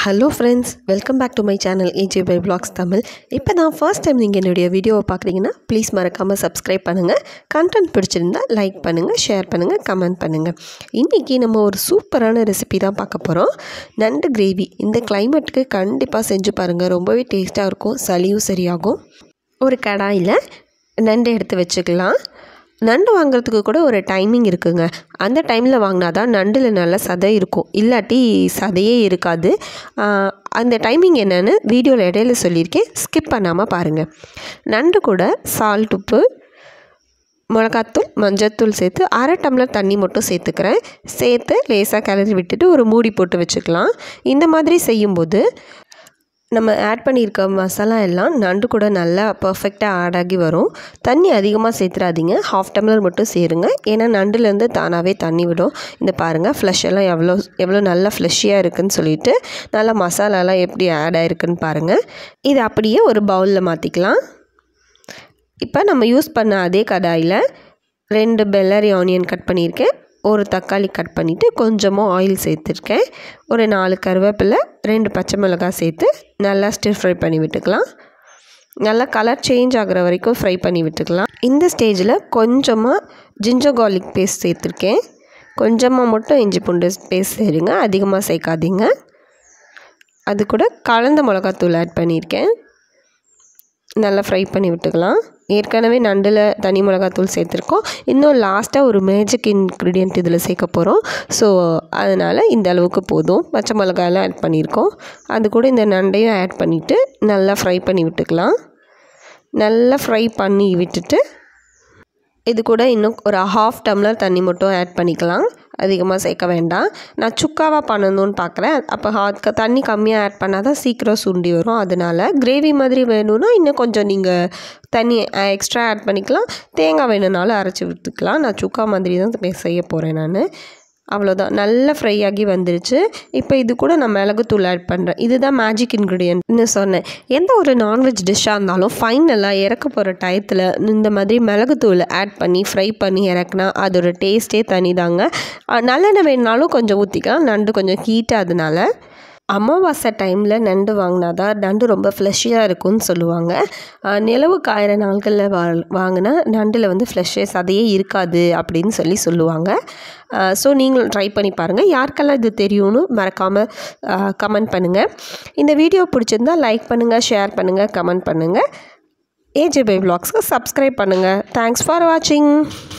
hello friends welcome back to my channel AJ by blogs Tamil இப்போ தான் first time நீங்கள் என்னுடைய வீடியோவை பார்க்குறீங்கன்னா ப்ளீஸ் மறக்காமல் சப்ஸ்கிரைப் பண்ணுங்கள் கண்டென்ட் பிடிச்சிருந்தால் லைக் பண்ணுங்கள் ஷேர் பண்ணுங்கள் கமெண்ட் பண்ணுங்கள் இன்றைக்கி நம்ம ஒரு சூப்பரான ரெசிபி தான் பார்க்க போகிறோம் நண்டு கிரேவி இந்த கிளைமேட்டுக்கு கண்டிப்பாக செஞ்சு பாருங்கள் ரொம்பவே டேஸ்ட்டாக இருக்கும் சளியும் சரியாகும் ஒரு கடாயில் நண்டு எடுத்து வச்சுக்கலாம் நண்டு வாங்குறதுக்கு கூட ஒரு டைமிங் இருக்குங்க அந்த டைமில் வாங்கினா தான் நண்டில் நல்ல சதை இருக்கும் இல்லாட்டி சதையே இருக்காது அந்த டைமிங் என்னென்னு வீடியோவில் இடையில சொல்லியிருக்கேன் ஸ்கிப் பண்ணாமல் பாருங்கள் நண்டு கூட சால்ட் உப்பு மிளகாத்தூள் மஞ்சத்தூள் சேர்த்து அரை டம்ளர் தண்ணி மட்டும் சேர்த்துக்கிறேன் சேர்த்து லேசாக கிளறி விட்டுட்டு ஒரு மூடி போட்டு வச்சுக்கலாம் இந்த மாதிரி செய்யும்போது நம்ம ஆட் பண்ணியிருக்க மசாலா எல்லாம் நண்டு கூட நல்லா பர்ஃபெக்டாக ஆட் ஆகி வரும் தண்ணி அதிகமாக சேர்த்துறாதீங்க ஹாஃப் டம்ளர் மட்டும் சேருங்க ஏன்னா நண்டுலேருந்து தானாகவே தண்ணி விடும் இந்த பாருங்கள் ஃப்ளஷ் எல்லாம் எவ்வளோ எவ்வளோ நல்லா ஃப்ளஷியாக இருக்குதுன்னு சொல்லிட்டு நல்லா மசாலாலாம் எப்படி ஆட் ஆகிருக்குன்னு பாருங்கள் இது அப்படியே ஒரு பவுலில் மாற்றிக்கலாம் இப்போ நம்ம யூஸ் பண்ண அதே கடாயில் ரெண்டு பெல்லரி ஆனியன் கட் பண்ணியிருக்கேன் ஒரு தக்காளி கட் பண்ணிவிட்டு கொஞ்சமாக ஆயில் சேர்த்துருக்கேன் ஒரு நாலு கருவேப்பிலை ரெண்டு பச்சை மிளகாய் சேர்த்து நல்லா ஸ்டிர் ஃப்ரை பண்ணி விட்டுக்கலாம் நல்லா கலர் சேஞ்ச் ஆகிற வரைக்கும் ஃப்ரை பண்ணி விட்டுக்கலாம் இந்த ஸ்டேஜில் கொஞ்சமாக ஜிஞ்சர் கார்லிக் பேஸ்ட் சேர்த்துருக்கேன் கொஞ்சமாக மட்டும் இஞ்சி பூண்டு பேஸ்ட் சேருங்க அதிகமாக சேர்க்காதீங்க அது கூட கலந்த மிளகாத்தூள் ஆட் பண்ணியிருக்கேன் நல்லா ஃப்ரை பண்ணி விட்டுக்கலாம் ஏற்கனவே நண்டில் தனி மிளகாத்தூள் சேர்த்துருக்கோம் இன்னும் லாஸ்ட்டாக ஒரு மேஜிக் இன்க்ரீடியண்ட் இதில் சேர்க்க போகிறோம் ஸோ அதனால் இந்த அளவுக்கு போதும் பச்சை மிளகாயெல்லாம் ஆட் பண்ணியிருக்கோம் அது கூட இந்த நண்டையும் ஆட் பண்ணிவிட்டு நல்லா ஃப்ரை பண்ணி விட்டுக்கலாம் நல்லா ஃப்ரை பண்ணி விட்டுட்டு இது கூட இன்னும் ஒரு ஹாஃப் டம்ளர் தண்ணி மட்டும் ஆட் பண்ணிக்கலாம் அதிகமாக சேர்க்க வேண்டாம் நான் சுக்காவாக பண்ணணும்னு பார்க்குறேன் அப்போ அதுக்கு தண்ணி கம்மியாக ஆட் பண்ணால் தான் சீக்கிரம் சுண்டி வரும் அதனால் கிரேவி மாதிரி வேணும்னா இன்னும் கொஞ்சம் நீங்கள் தண்ணி எக்ஸ்ட்ரா ஆட் பண்ணிக்கலாம் தேங்காய் வேணும்னாலும் அரைச்சி விட்டுக்கலாம் நான் சுக்கா மாதிரி தான் செய்ய போகிறேன் நான் அவ்வளோதான் நல்லா ஃப்ரை ஆகி வந்துருச்சு இப்போ இது கூட நான் மிளகுத்தூள் ஆட் பண்ணுறேன் இதுதான் மேஜிக் இன்க்ரீடியன்ட்னு சொன்னேன் எந்த ஒரு நான்வெஜ் டிஷ்ஷாக இருந்தாலும் ஃபைனலாக இறக்க போகிற டயத்தில் இந்த மாதிரி மிளகுத்தூள் ஆட் பண்ணி ஃப்ரை பண்ணி இறக்குனா அதோட டேஸ்ட்டே தனிதாங்க நல்லெண்ணெய் வேணுனாலும் கொஞ்சம் ஊற்றிக்கலாம் நண்டு கொஞ்சம் ஹீட்டாக அதனால அமாவாசை டைமில் நண்டு வாங்கினா தான் நண்டு ரொம்ப ஃப்ளஷியாக இருக்கும்னு சொல்லுவாங்க நிலவு காயிற நாட்களில் வா வாங்கினா நண்டில் வந்து ஃப்ளஷ்ஷஸ் அதையே இருக்காது அப்படின்னு சொல்லி சொல்லுவாங்க ஸோ நீங்களும் ட்ரை பண்ணி பாருங்கள் யாருக்கெல்லாம் இது தெரியும்னு மறக்காமல் கமெண்ட் பண்ணுங்கள் இந்த வீடியோ பிடிச்சிருந்தா லைக் பண்ணுங்கள் ஷேர் பண்ணுங்கள் கமெண்ட் பண்ணுங்கள் ஏஜேபை பிளாக்ஸ்க்கு சப்ஸ்கிரைப் பண்ணுங்கள் தேங்க்ஸ் ஃபார் வாட்சிங்